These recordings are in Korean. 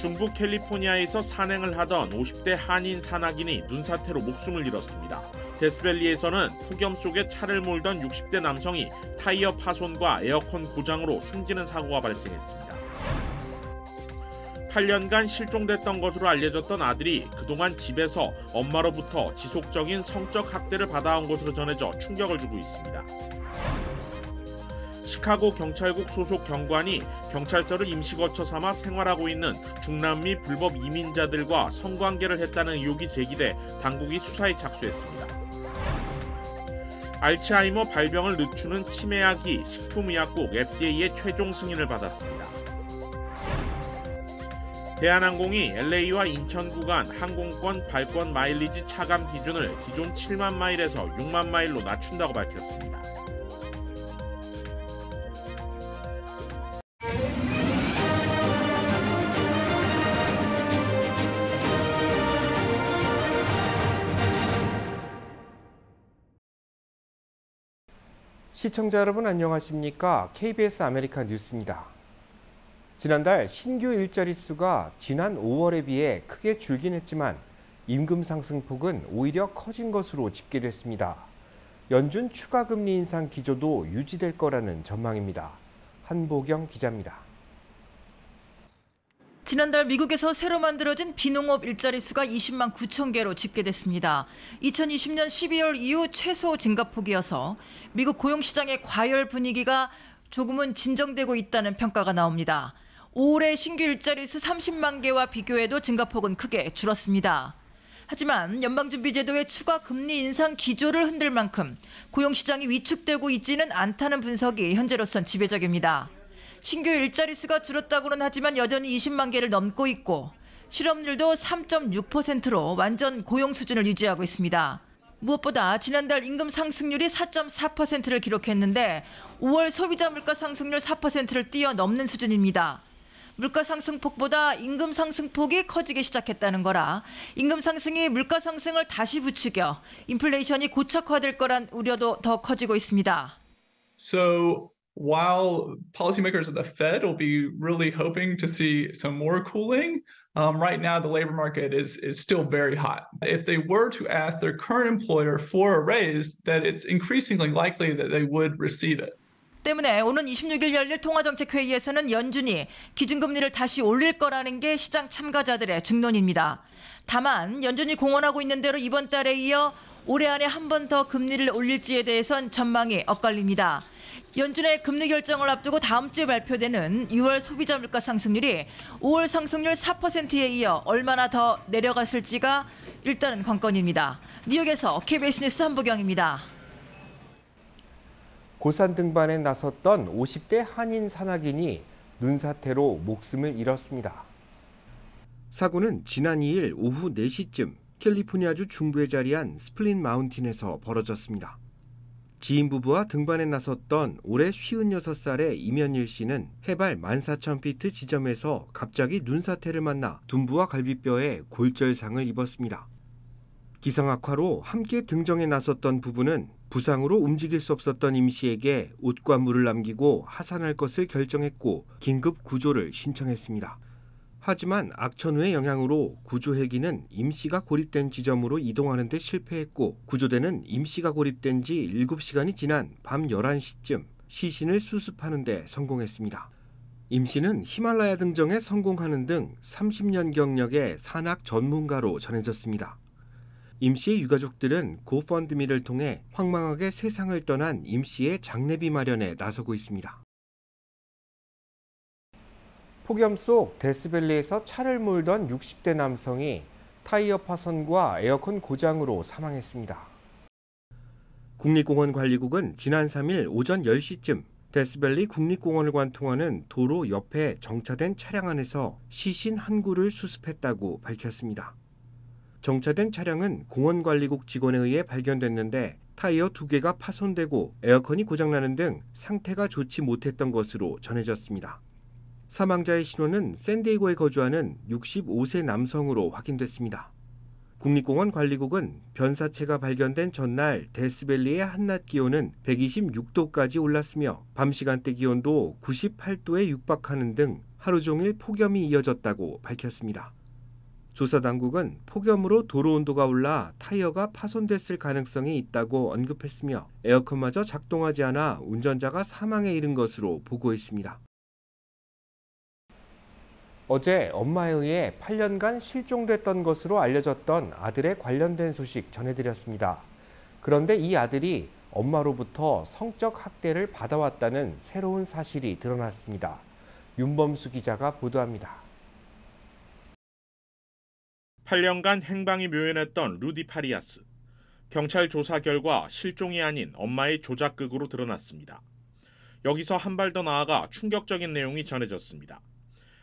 중부 캘리포니아에서 산행을 하던 50대 한인 산악인이 눈사태로 목숨을 잃었습니다. 데스밸리에서는 폭염 속에 차를 몰던 60대 남성이 타이어 파손과 에어컨 고장으로 숨지는 사고가 발생했습니다. 8년간 실종됐던 것으로 알려졌던 아들이 그동안 집에서 엄마로부터 지속적인 성적 학대를 받아온 것으로 전해져 충격을 주고 있습니다. 시카고 경찰국 소속 경관이 경찰서를 임시 거처 삼아 생활하고 있는 중남미 불법 이민자들과 성관계를 했다는 의혹이 제기돼 당국이 수사에 착수했습니다. 알츠하이머 발병을 늦추는 치매약이 식품의약국 FDA의 최종 승인을 받았습니다. 대한항공이 LA와 인천 구간 항공권 발권 마일리지 차감 기준을 기존 7만 마일에서 6만 마일로 낮춘다고 밝혔습니다. 시청자 여러분 안녕하십니까? KBS 아메리카 뉴스입니다. 지난달 신규 일자리 수가 지난 5월에 비해 크게 줄긴 했지만 임금 상승폭은 오히려 커진 것으로 집계됐습니다. 연준 추가 금리 인상 기조도 유지될 거라는 전망입니다. 한보경 기자입니다. 지난달 미국에서 새로 만들어진 비농업 일자리 수가 20만 9천 개로 집계됐습니다. 2020년 12월 이후 최소 증가폭이어서 미국 고용시장의 과열 분위기가 조금은 진정되고 있다는 평가가 나옵니다. 올해 신규 일자리 수 30만 개와 비교해도 증가폭은 크게 줄었습니다. 하지만 연방준비제도의 추가 금리 인상 기조를 흔들 만큼 고용시장이 위축되고 있지는 않다는 분석이 현재로선 지배적입니다. 신규 일자리 수가 줄었다고는 하지만 여전히 20만 개를 넘고 있고 실업률도 3.6%로 완전 고용 수준을 유지하고 있습니다. 무엇보다 지난달 임금 상승률이 4.4%를 기록했는데 5월 소비자 물가 상승률 4%를 뛰어넘는 수준입니다. 물가 상승폭보다 임금 상승폭이 커지기 시작했다는 거라 임금 상승이 물가 상승을 다시 부추겨 인플레이션이 고착화될 거란 우려도 더 커지고 있습니다. So while policymakers at the Fed will be really hoping to see some more cooling, um, right now the labor market is is still very hot. If they were to ask their current employer for a raise, that it's increasingly likely that they would receive it. 때문에 오는 26일 열릴 통화정책회의에서는 연준이 기준금리를 다시 올릴 거라는 게 시장 참가자들의 중론입니다. 다만 연준이 공언하고 있는 대로 이번 달에 이어 올해 안에 한 번 더 금리를 올릴지에 대해선 전망이 엇갈립니다. 연준의 금리 결정을 앞두고 다음 주에 발표되는 6월 소비자 물가 상승률이 5월 상승률 4%에 이어 얼마나 더 내려갔을지가 일단은 관건입니다. 뉴욕에서 KBS 뉴스 한보경입니다. 고산 등반에 나섰던 50대 한인 산악인이 눈사태로 목숨을 잃었습니다. 사고는 지난 2일 오후 4시쯤 캘리포니아주 중부에 자리한 스플린 마운틴에서 벌어졌습니다. 지인 부부와 등반에 나섰던 올해 56살의 이면일 씨는 해발 14,000피트 지점에서 갑자기 눈사태를 만나 둔부와 갈비뼈에 골절상을 입었습니다. 기상 악화로 함께 등정에 나섰던 부부는 부상으로 움직일 수 없었던 임 씨에게 옷과 물을 남기고 하산할 것을 결정했고 긴급 구조를 신청했습니다. 하지만 악천후의 영향으로 구조 헬기는 임씨가 고립된 지점으로 이동하는 데 실패했고 구조대는 임씨가 고립된 지 7시간이 지난 밤 11시쯤 시신을 수습하는 데 성공했습니다. 임씨는 히말라야 등정에 성공하는 등 30년 경력의 산악 전문가로 전해졌습니다. 임씨의 유가족들은 고펀드미를 통해 황망하게 세상을 떠난 임씨의 장례비 마련에 나서고 있습니다. 폭염 속 데스밸리에서 차를 몰던 60대 남성이 타이어 파손과 에어컨 고장으로 사망했습니다. 국립공원관리국은 지난 3일 오전 10시쯤 데스밸리 국립공원을 관통하는 도로 옆에 정차된 차량 안에서 시신 한 구를 수습했다고 밝혔습니다. 정차된 차량은 공원관리국 직원에 의해 발견됐는데 타이어 두 개가 파손되고 에어컨이 고장나는 등 상태가 좋지 못했던 것으로 전해졌습니다. 사망자의 신원은 샌디에고에 거주하는 65세 남성으로 확인됐습니다. 국립공원 관리국은 변사체가 발견된 전날 데스밸리의 한낮 기온은 126도까지 올랐으며 밤 시간대 기온도 98도에 육박하는 등 하루 종일 폭염이 이어졌다고 밝혔습니다. 조사 당국은 폭염으로 도로 온도가 올라 타이어가 파손됐을 가능성이 있다고 언급했으며 에어컨마저 작동하지 않아 운전자가 사망에 이른 것으로 보고했습니다. 어제 엄마에 의해 8년간 실종됐던 것으로 알려졌던 아들의 관련된 소식 전해드렸습니다. 그런데 이 아들이 엄마로부터 성적 학대를 받아왔다는 새로운 사실이 드러났습니다. 윤범수 기자가 보도합니다. 8년간 행방이 묘연했던 루디 파리아스. 경찰 조사 결과 실종이 아닌 엄마의 조작극으로 드러났습니다. 여기서 한 발 더 나아가 충격적인 내용이 전해졌습니다.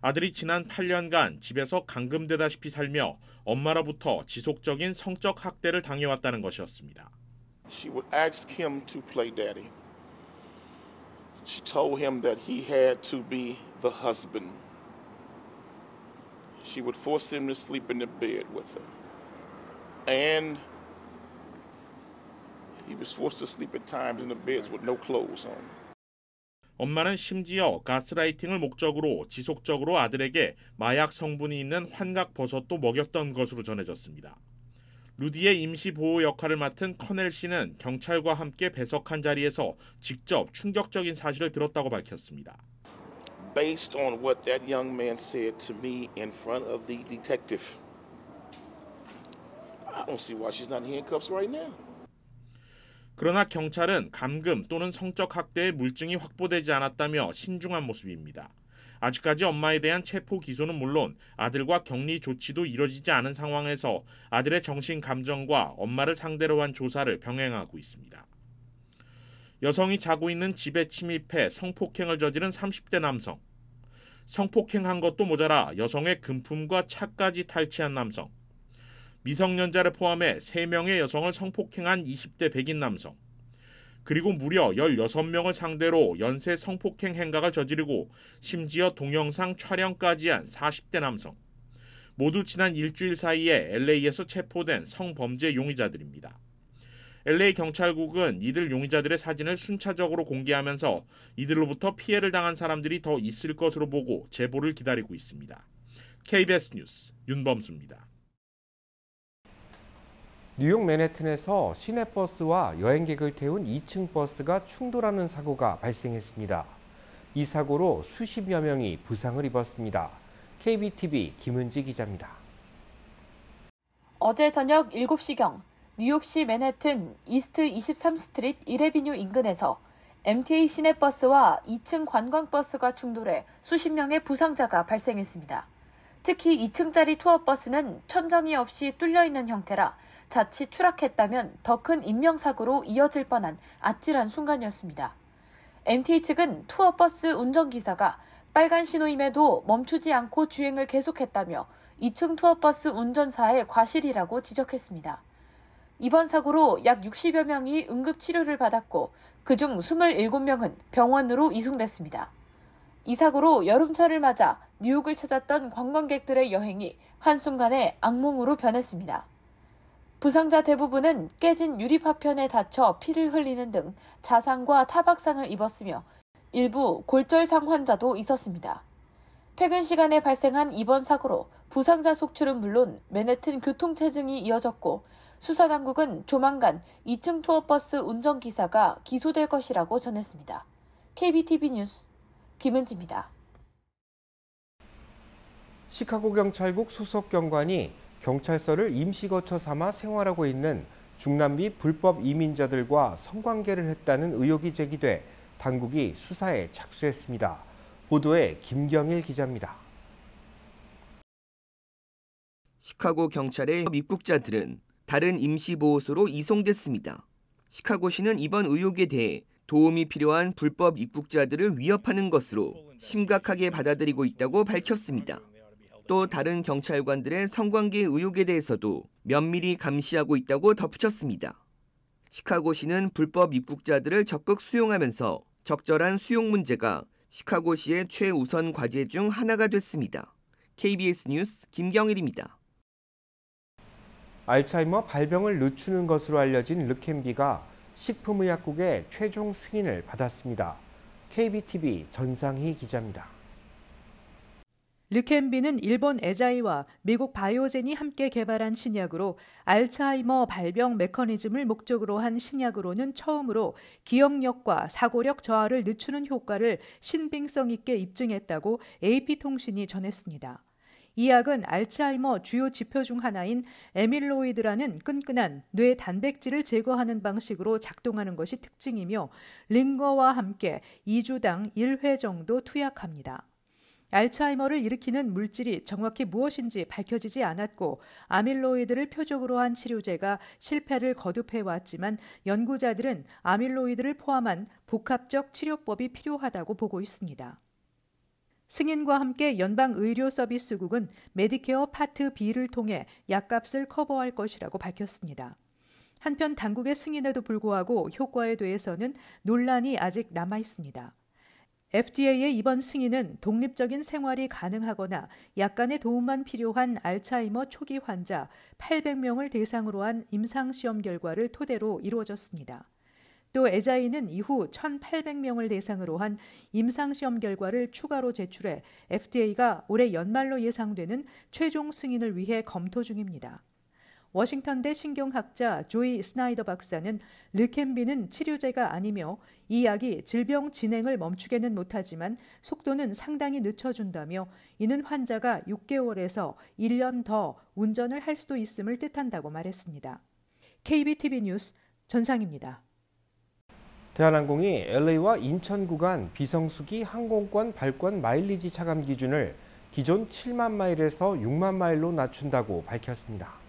아들이 지난 8년간 집에서 감금되다시피 살며 엄마로부터 지속적인 성적 학대를 당해왔다는 것이었습니다. She would ask him to play daddy. She told him that he had to be the husband. She would force him to sleep in the bed with him. And he was forced to sleep at times in the beds with no clothes on. 엄마는 심지어 가스라이팅을 목적으로 지속적으로 아들에게 마약 성분이 있는 환각버섯도 먹였던 것으로 전해졌습니다. 루디의 임시보호 역할을 맡은 커넬 씨는 경찰과 함께 배석한 자리에서 직접 충격적인 사실을 들었다고 밝혔습니다. Based on what that young man said to me in front of the detective, I don't see why she's not in handcuffs right now. 그러나 경찰은 감금 또는 성적 학대의 물증이 확보되지 않았다며 신중한 모습입니다. 아직까지 엄마에 대한 체포 기소는 물론 아들과 격리 조치도 이뤄지지 않은 상황에서 아들의 정신 감정과 엄마를 상대로 한 조사를 병행하고 있습니다. 여성이 자고 있는 집에 침입해 성폭행을 저지른 30대 남성. 성폭행한 것도 모자라 여성의 금품과 차까지 탈취한 남성. 미성년자를 포함해 3명의 여성을 성폭행한 20대 백인 남성, 그리고 무려 16명을 상대로 연쇄 성폭행 행각을 저지르고 심지어 동영상 촬영까지 한 40대 남성, 모두 지난 일주일 사이에 LA에서 체포된 성범죄 용의자들입니다. LA 경찰국은 이들 용의자들의 사진을 순차적으로 공개하면서 이들로부터 피해를 당한 사람들이 더 있을 것으로 보고 제보를 기다리고 있습니다. KBS 뉴스 윤범수입니다. 뉴욕 맨해튼에서 시내버스와 여행객을 태운 2층 버스가 충돌하는 사고가 발생했습니다. 이 사고로 수십여 명이 부상을 입었습니다. KBTV 김은지 기자입니다. 어제 저녁 7시경 뉴욕시 맨해튼 이스트 2 3스트릿트 1레비뉴 인근에서 MTA 시내버스와 2층 관광버스가 충돌해 수십 명의 부상자가 발생했습니다. 특히 2층짜리 투어버스는 천정이 없이 뚫려 있는 형태라 자칫 추락했다면 더 큰 인명사고로 이어질 뻔한 아찔한 순간이었습니다. MT 측은 투어버스 운전기사가 빨간 신호임에도 멈추지 않고 주행을 계속했다며 2층 투어버스 운전사의 과실이라고 지적했습니다. 이번 사고로 약 60여 명이 응급치료를 받았고 그중 27명은 병원으로 이송됐습니다. 이 사고로 여름철을 맞아 뉴욕을 찾았던 관광객들의 여행이 한순간에 악몽으로 변했습니다. 부상자 대부분은 깨진 유리파편에 다쳐 피를 흘리는 등 자상과 타박상을 입었으며 일부 골절상 환자도 있었습니다. 퇴근 시간에 발생한 이번 사고로 부상자 속출은 물론 맨해튼 교통체증이 이어졌고 수사당국은 조만간 2층 투어버스 운전기사가 기소될 것이라고 전했습니다. KBTV 뉴스 김은지입니다. 시카고 경찰국 소속 경관이 경찰서를 임시거처 삼아 생활하고 있는 중남미 불법 이민자들과 성관계를 했다는 의혹이 제기돼 당국이 수사에 착수했습니다. 보도에 김경일 기자입니다. 시카고 경찰의 입국자들은 다른 임시보호소로 이송됐습니다. 시카고시는 이번 의혹에 대해 도움이 필요한 불법 입국자들을 위협하는 것으로 심각하게 받아들이고 있다고 밝혔습니다. 또 다른 경찰관들의 성관계 의혹에 대해서도 면밀히 감시하고 있다고 덧붙였습니다. 시카고시는 불법 입국자들을 적극 수용하면서 적절한 수용 문제가 시카고시의 최우선 과제 중 하나가 됐습니다. KBS 뉴스 김경일입니다. 알츠하이머 발병을 늦추는 것으로 알려진 르켄비가 식품의약국의 최종 승인을 받았습니다. KBTV 전상희 기자입니다. 르켄비는 일본 에자이와 미국 바이오젠이 함께 개발한 신약으로 알츠하이머 발병 메커니즘을 목적으로 한 신약으로는 처음으로 기억력과 사고력 저하를 늦추는 효과를 신빙성 있게 입증했다고 AP통신이 전했습니다. 이 약은 알츠하이머 주요 지표 중 하나인 에밀로이드라는 끈끈한 뇌 단백질을 제거하는 방식으로 작동하는 것이 특징이며 링거와 함께 2주당 1회 정도 투약합니다. 알츠하이머를 일으키는 물질이 정확히 무엇인지 밝혀지지 않았고 아밀로이드를 표적으로 한 치료제가 실패를 거듭해 왔지만 연구자들은 아밀로이드를 포함한 복합적 치료법이 필요하다고 보고 있습니다. 승인과 함께 연방의료서비스국은 메디케어 파트 B를 통해 약값을 커버할 것이라고 밝혔습니다. 한편 당국의 승인에도 불구하고 효과에 대해서는 논란이 아직 남아 있습니다. FDA의 이번 승인은 독립적인 생활이 가능하거나 약간의 도움만 필요한 알츠하이머 초기 환자 800명을 대상으로 한 임상시험 결과를 토대로 이루어졌습니다. 또 에자이는 이후 1,800명을 대상으로 한 임상시험 결과를 추가로 제출해 FDA가 올해 연말로 예상되는 최종 승인을 위해 검토 중입니다. 워싱턴대 신경학자 조이 스나이더 박사는 르켄비는 치료제가 아니며 이 약이 질병 진행을 멈추게는 못하지만 속도는 상당히 늦춰준다며 이는 환자가 6개월에서 1년 더 운전을 할 수도 있음을 뜻한다고 말했습니다. KBTV 뉴스 전상입니다. 대한항공이 LA와 인천 구간 비성수기 항공권 발권 마일리지 차감 기준을 기존 7만 마일에서 6만 마일로 낮춘다고 밝혔습니다.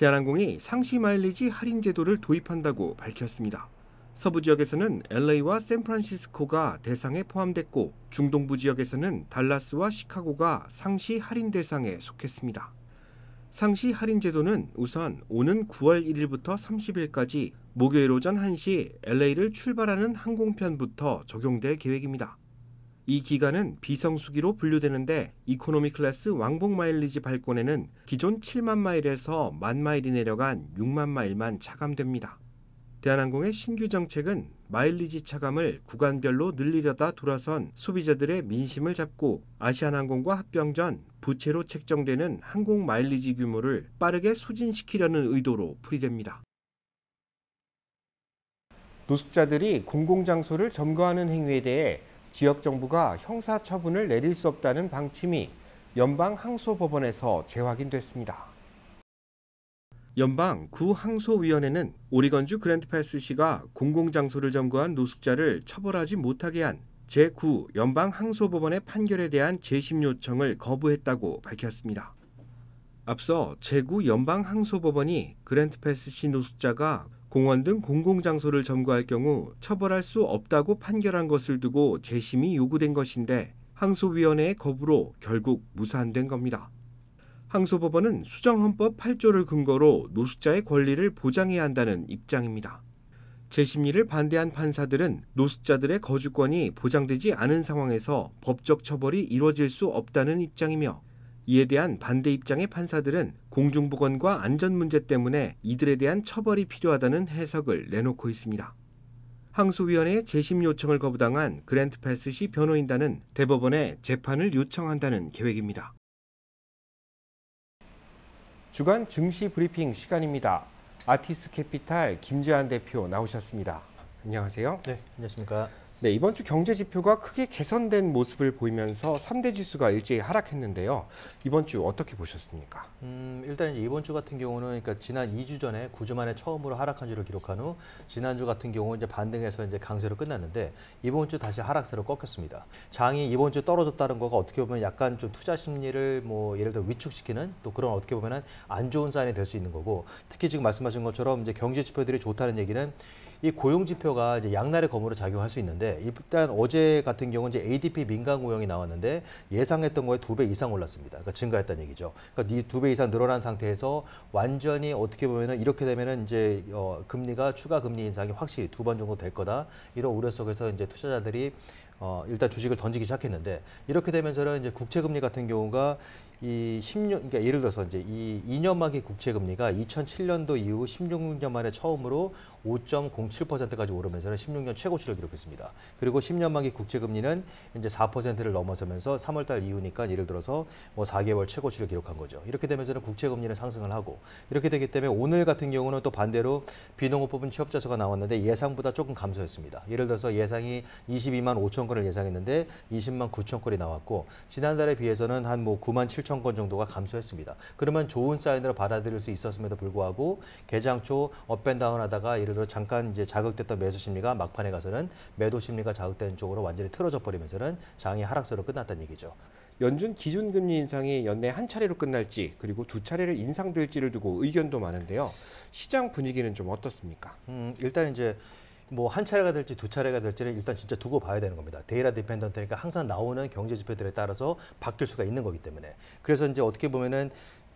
대한항공이 상시 마일리지 할인 제도를 도입한다고 밝혔습니다. 서부 지역에서는 LA와 샌프란시스코가 대상에 포함됐고 중동부 지역에서는 달라스와 시카고가 상시 할인 대상에 속했습니다. 상시 할인 제도는 우선 오는 9월 1일부터 30일까지 목요일 오전 1시 LA를 출발하는 항공편부터 적용될 계획입니다. 이 기간은 비성수기로 분류되는데 이코노미 클래스 왕복 마일리지 발권에는 기존 7만 마일에서 1만 마일이 내려간 6만 마일만 차감됩니다. 대한항공의 신규 정책은 마일리지 차감을 구간별로 늘리려다 돌아선 소비자들의 민심을 잡고 아시아나항공과 합병 전 부채로 책정되는 항공 마일리지 규모를 빠르게 소진시키려는 의도로 풀이됩니다. 노숙자들이 공공장소를 점거하는 행위에 대해 지역 정부가 형사 처분을 내릴 수 없다는 방침이 연방 항소법원에서 재확인됐습니다. 연방 구항소위원회는 오리건주 그랜드패스시가 공공장소를 점거한 노숙자를 처벌하지 못하게 한 제9 연방항소법원의 판결에 대한 재심 요청을 거부했다고 밝혔습니다. 앞서 제9 연방항소법원이 그랜드패스시 노숙자가 공원 등 공공장소를 점거할 경우 처벌할 수 없다고 판결한 것을 두고 재심이 요구된 것인데 항소위원회의 거부로 결국 무산된 겁니다. 항소법원은 수정헌법 8조를 근거로 노숙자의 권리를 보장해야 한다는 입장입니다. 재심리를 반대한 판사들은 노숙자들의 거주권이 보장되지 않은 상황에서 법적 처벌이 이뤄질 수 없다는 입장이며 이에 대한 반대 입장의 판사들은 공중보건과 안전 문제 때문에 이들에 대한 처벌이 필요하다는 해석을 내놓고 있습니다. 항소위원회의 재심 요청을 거부당한 그랜트 패스 시 변호인단은 대법원에 재판을 요청한다는 계획입니다. 주간 증시 브리핑 시간입니다. 아티스 캐피탈 김재환 대표 나오셨습니다. 안녕하세요. 네, 안녕하십니까. 네, 이번 주 경제 지표가 크게 개선된 모습을 보이면서 3대 지수가 일제히 하락했는데요. 이번 주 어떻게 보셨습니까? 음, 일단 이번 주 같은 경우는 그러니까 지난 2주 전에 9주 만에 처음으로 하락한 주를 기록한 후 지난주 같은 경우 는 이제 반등해서 이제 강세로 끝났는데 이번 주 다시 하락세로 꺾였습니다. 장이 이번 주 떨어졌다는 거가 어떻게 보면 약간 좀 투자 심리를 뭐 예를 들어 위축시키는 또 그런 어떻게 보면은 안 좋은 사인이 될 수 있는 거고 특히 지금 말씀하신 것처럼 이제 경제 지표들이 좋다는 얘기는 이 고용 지표가 이제 양날의 검으로 작용할 수 있는데 일단 어제 같은 경우는 이제 ADP 민간 고용이 나왔는데 예상했던 거에 두 배 이상 올랐습니다. 그러니까 증가했다는 얘기죠. 그러니까 이 두 배 이상 늘어난 상태에서 완전히 어떻게 보면은 이렇게 되면은 이제 어 금리가 추가 금리 인상이 확실히 두 번 정도 될 거다. 이런 우려 속에서 이제 투자자들이 어, 일단 주식을 던지기 시작했는데 이렇게 되면서는 이제 국채 금리 같은 경우가 이 10년 그러니까 예를 들어서 이제 이 2년 만기 국채 금리가 2007년도 이후 16년 만에 처음으로 5.07%까지 오르면서는 16년 최고치를 기록했습니다. 그리고 10년 만기 국채 금리는 이제 4%를 넘어서면서 3월 달 이후니까 예를 들어서 뭐 4개월 최고치를 기록한 거죠. 이렇게 되면서는 국채 금리는 상승을 하고 이렇게 되기 때문에 오늘 같은 경우는 또 반대로 비농업 부분 취업자수가 나왔는데 예상보다 조금 감소했습니다. 예를 들어서 예상이 22만 5천 건을 예상했는데 20만 9천 건이 나왔고 지난달에 비해서는 한 뭐 9만 7천 건 정도가 감소했습니다. 그러면 좋은 사인으로 받아들일 수 있었음에도 불구하고 개장 초 업앤다운하다가 예를 들어 잠깐 이제 자극됐던 매수 심리가 막판에 가서는 매도 심리가 자극되는 쪽으로 완전히 틀어져 버리면서는 장이 하락세로 끝났다는 얘기죠. 연준 기준 금리 인상이 연내 한 차례로 끝날지 그리고 두 차례를 인상될지를 두고 의견도 많은데요. 시장 분위기는 좀 어떻습니까? 음, 일단 이제 뭐한 차례가 될지 두 차례가 될지는 일단 진짜 두고 봐야 되는 겁니다. 데이터 디펜던트니까 항상 나오는 경제 지표들에 따라서 바뀔 수가 있는 거기 때문에. 그래서 이제 어떻게 보면은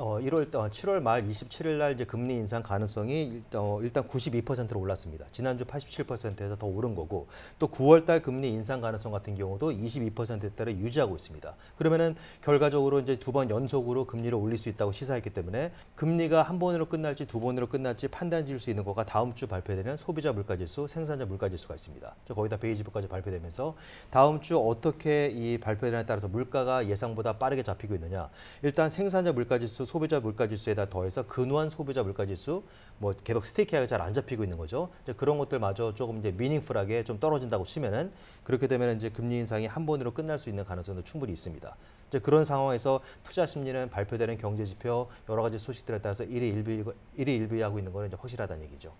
어, 1월, 어, 7월 말 27일 날 이제 금리 인상 가능성이 일단, 어, 일단 92%로 올랐습니다. 지난주 87%에서 더 오른 거고 또 9월 달 금리 인상 가능성 같은 경우도 22%대를 유지하고 있습니다. 그러면은 결과적으로 이제 두 번 연속으로 금리를 올릴 수 있다고 시사했기 때문에 금리가 한 번으로 끝날지 두 번으로 끝날지 판단 지을 수 있는 거가 다음 주 발표되는 소비자 물가 지수, 생산자 물가 지수가 있습니다. 거기다 베이지부까지 발표되면서 다음 주 어떻게 이 발표되냐에 따라서 물가가 예상보다 빠르게 잡히고 있느냐. 일단 생산자 물가 지수 소비자 물가지수에다 더해서 근원 소비자 물가지수, 뭐 계속 스테이크가 잘안 잡히고 있는 거죠. 이제 그런 것들마저 조금 이제 미닝풀하게 좀 떨어진다고 치면은 그렇게 되면 이제 금리 인상이 한 번으로 끝날 수 있는 가능성도 충분히 있습니다. 이제 그런 상황에서 투자 심리는 발표되는 경제 지표 여러 가지 소식들에 따라서 일이 일비 일 일비하고 있는 거는 이제 확실하다는 얘기죠.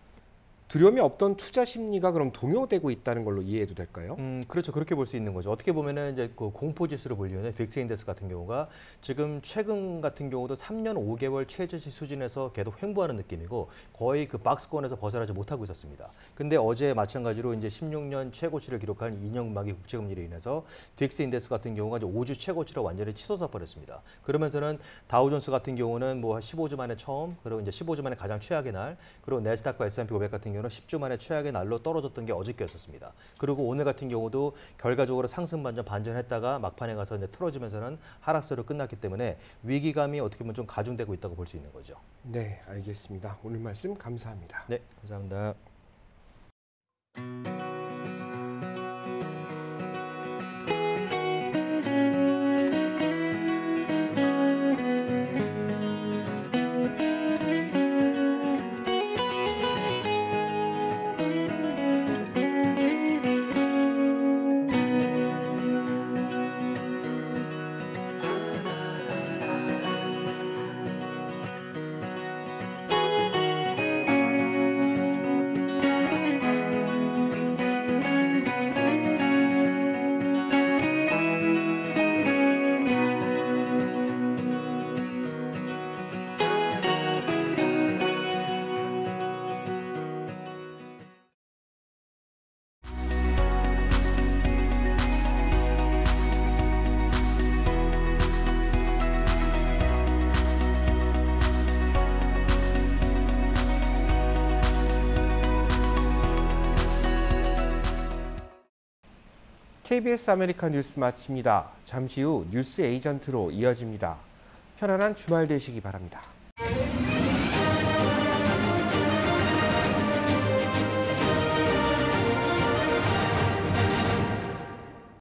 두려움이 없던 투자 심리가 그럼 동요되고 있다는 걸로 이해해도 될까요? 음, 그렇죠. 그렇게 볼 수 있는 거죠. 어떻게 보면 이제 그 공포 지수를 보려면 빅스 인덱스 같은 경우가 지금 최근 같은 경우도 3년 5개월 최저치 수준에서 계속 횡보하는 느낌이고 거의 그 박스권에서 벗어나지 못하고 있었습니다. 근데 어제 마찬가지로 이제 16년 최고치를 기록한 2년 만기 국채 금리로 인해서 빅스 인덱스 같은 경우가 이제 5주 최고치로 완전히 치솟아 버렸습니다. 그러면서는 다우존스 같은 경우는 뭐 15주 만에 처음, 그리고 이제 15주 만에 가장 최악의 날, 그리고 네스닥과 S&P 500 같은 경우 상승률 10주 만에 최악의 날로 떨어졌던 게 어저께였었습니다. 그리고 오늘 같은 경우도 결과적으로 상승 반전 반전했다가 막판에 가서 이제 틀어지면서는 하락세로 끝났기 때문에 위기감이 어떻게 보면 좀 가중되고 있다고 볼 수 있는 거죠. 네, 알겠습니다. 오늘 말씀 감사합니다. 네, 감사합니다. KBS 아메리카 뉴스 마칩니다. 잠시 후 뉴스 에이전트로 이어집니다. 편안한 주말 되시기 바랍니다.